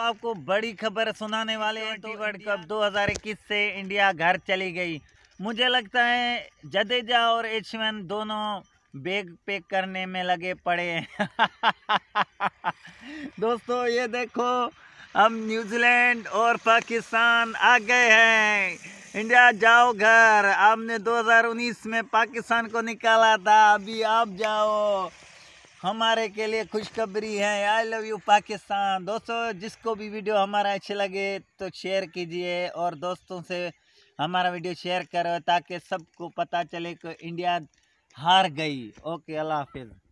आपको बड़ी खबर सुनाने वाले हैं टी वर्ल्ड कप 2021 से इंडिया घर चली गई मुझे लगता है जडेजा और एचमैन दोनों बैग पैक करने में लगे पड़े दोस्तों ये देखो हम न्यूजीलैंड और पाकिस्तान आ गए हैं इंडिया जाओ घर आपने 2019 में पाकिस्तान को निकाला था अभी आप जाओ हमारे के लिए खुशखबरी है आई लव यू पाकिस्तान दोस्तों जिसको भी वीडियो हमारा अच्छे लगे तो शेयर कीजिए और दोस्तों से हमारा वीडियो शेयर करो ताकि सबको पता चले कि इंडिया हार गई ओके अल्लाह हाफिज़